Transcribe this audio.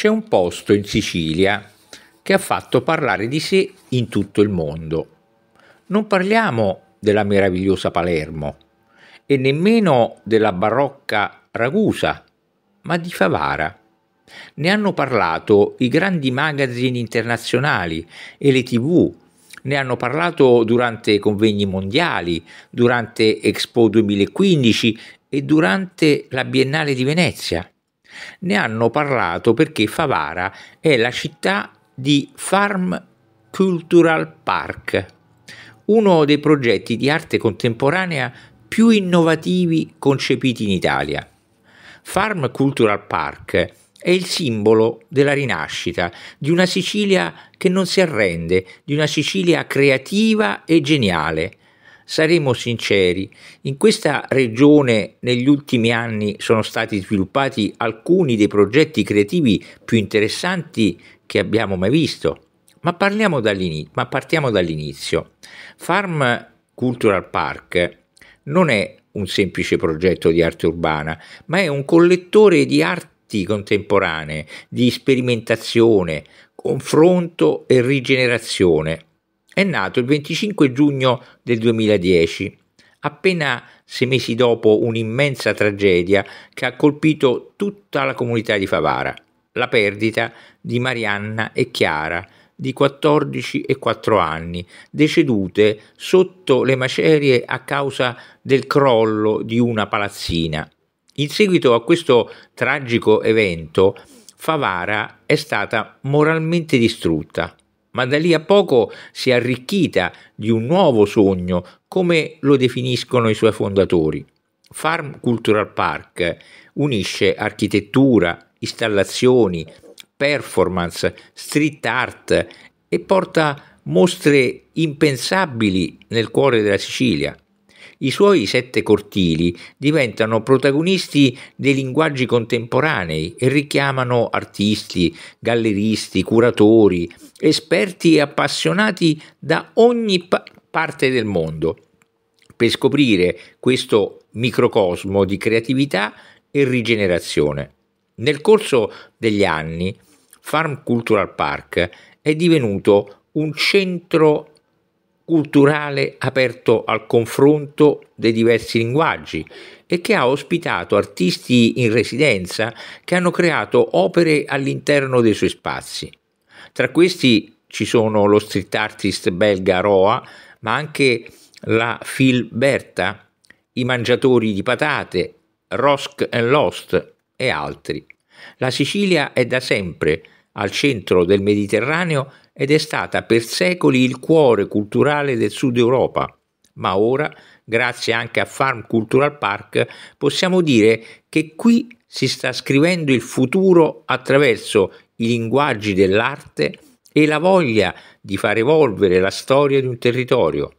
C'è un posto in Sicilia che ha fatto parlare di sé in tutto il mondo. Non parliamo della meravigliosa Palermo e nemmeno della barocca Ragusa, ma di Favara. Ne hanno parlato i grandi magazine internazionali e le tv, ne hanno parlato durante convegni mondiali, durante Expo 2015 e durante la Biennale di Venezia. Ne hanno parlato perché Favara è la città di Farm Cultural Park, uno dei progetti di arte contemporanea più innovativi concepiti in Italia. Farm Cultural Park è il simbolo della rinascita, di una Sicilia che non si arrende, di una Sicilia creativa e geniale, Saremo sinceri, in questa regione negli ultimi anni sono stati sviluppati alcuni dei progetti creativi più interessanti che abbiamo mai visto. Ma, ma partiamo dall'inizio. Farm Cultural Park non è un semplice progetto di arte urbana, ma è un collettore di arti contemporanee, di sperimentazione, confronto e rigenerazione è nato il 25 giugno del 2010, appena sei mesi dopo un'immensa tragedia che ha colpito tutta la comunità di Favara, la perdita di Marianna e Chiara, di 14 e 4 anni, decedute sotto le macerie a causa del crollo di una palazzina. In seguito a questo tragico evento, Favara è stata moralmente distrutta ma da lì a poco si è arricchita di un nuovo sogno, come lo definiscono i suoi fondatori. Farm Cultural Park unisce architettura, installazioni, performance, street art e porta mostre impensabili nel cuore della Sicilia. I suoi sette cortili diventano protagonisti dei linguaggi contemporanei e richiamano artisti, galleristi, curatori, esperti e appassionati da ogni pa parte del mondo per scoprire questo microcosmo di creatività e rigenerazione. Nel corso degli anni, Farm Cultural Park è divenuto un centro culturale aperto al confronto dei diversi linguaggi e che ha ospitato artisti in residenza che hanno creato opere all'interno dei suoi spazi. Tra questi ci sono lo street artist belga Roa, ma anche la Phil Berta, i mangiatori di patate, Rosk and Lost e altri. La Sicilia è da sempre al centro del Mediterraneo ed è stata per secoli il cuore culturale del Sud Europa. Ma ora, grazie anche a Farm Cultural Park, possiamo dire che qui si sta scrivendo il futuro attraverso i linguaggi dell'arte e la voglia di far evolvere la storia di un territorio.